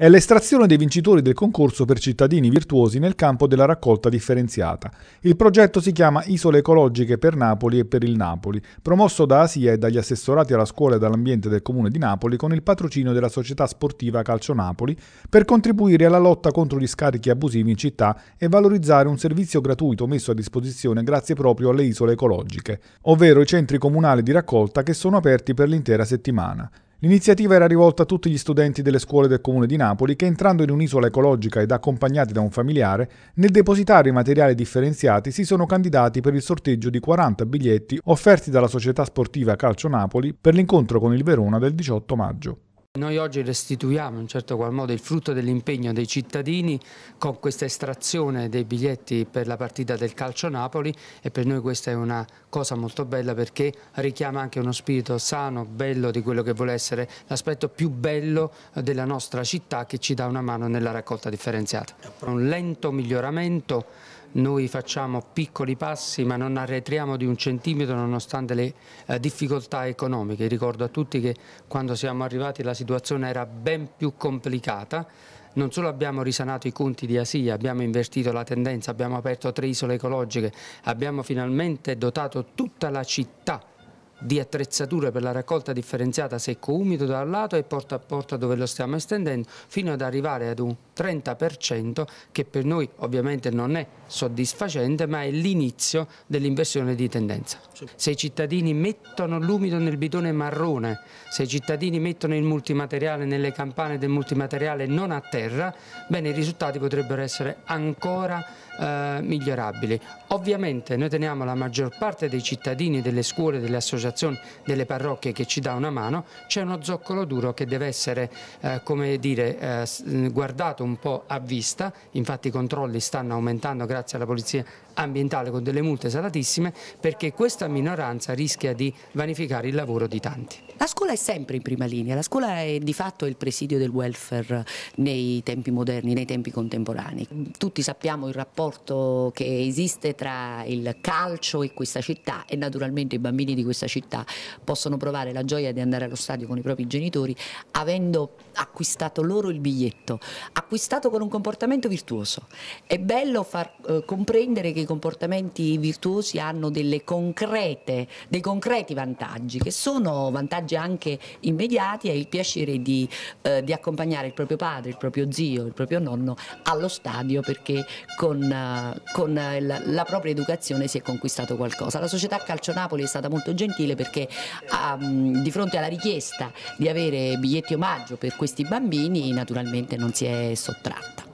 è l'estrazione dei vincitori del concorso per cittadini virtuosi nel campo della raccolta differenziata. Il progetto si chiama Isole ecologiche per Napoli e per il Napoli, promosso da ASIA e dagli assessorati alla scuola e dall'ambiente del Comune di Napoli con il patrocinio della società sportiva Calcio Napoli per contribuire alla lotta contro gli scarichi abusivi in città e valorizzare un servizio gratuito messo a disposizione grazie proprio alle isole ecologiche, ovvero i centri comunali di raccolta che sono aperti per l'intera settimana. L'iniziativa era rivolta a tutti gli studenti delle scuole del comune di Napoli che entrando in un'isola ecologica ed accompagnati da un familiare, nel depositare i materiali differenziati si sono candidati per il sorteggio di 40 biglietti offerti dalla società sportiva Calcio Napoli per l'incontro con il Verona del 18 maggio. Noi oggi restituiamo in certo qual modo il frutto dell'impegno dei cittadini con questa estrazione dei biglietti per la partita del calcio Napoli e per noi questa è una cosa molto bella perché richiama anche uno spirito sano, bello di quello che vuole essere l'aspetto più bello della nostra città che ci dà una mano nella raccolta differenziata. Un lento miglioramento noi facciamo piccoli passi ma non arretriamo di un centimetro nonostante le eh, difficoltà economiche. Ricordo a tutti che quando siamo arrivati la situazione era ben più complicata, non solo abbiamo risanato i conti di Asia, abbiamo invertito la tendenza, abbiamo aperto tre isole ecologiche, abbiamo finalmente dotato tutta la città di attrezzature per la raccolta differenziata secco-umido da un lato e porta a porta dove lo stiamo estendendo fino ad arrivare ad un 30% che per noi ovviamente non è soddisfacente ma è l'inizio dell'inversione di tendenza. Se i cittadini mettono l'umido nel bidone marrone, se i cittadini mettono il multimateriale nelle campane del multimateriale non a terra, bene i risultati potrebbero essere ancora eh, migliorabili. Ovviamente noi teniamo la maggior parte dei cittadini, delle scuole, delle associazioni dell'associazione delle parrocchie che ci dà una mano, c'è uno zoccolo duro che deve essere eh, come dire, eh, guardato un po' a vista, infatti i controlli stanno aumentando grazie alla polizia ambientale con delle multe salatissime perché questa minoranza rischia di vanificare il lavoro di tanti. La scuola è sempre in prima linea, la scuola è di fatto il presidio del welfare nei tempi moderni, nei tempi contemporanei. Tutti sappiamo il rapporto che esiste tra il calcio e questa città e naturalmente i bambini di questa città città possono provare la gioia di andare allo stadio con i propri genitori avendo acquistato loro il biglietto, acquistato con un comportamento virtuoso. È bello far eh, comprendere che i comportamenti virtuosi hanno concrete, dei concreti vantaggi, che sono vantaggi anche immediati e il piacere di, eh, di, accompagnare il proprio padre, il proprio zio, il proprio nonno allo stadio perché con, eh, con eh, la, la propria educazione si è conquistato qualcosa. La società Calcio Napoli è stata molto gentile possibile perché um, di fronte alla richiesta di avere biglietti omaggio per questi bambini naturalmente non si è sottratta.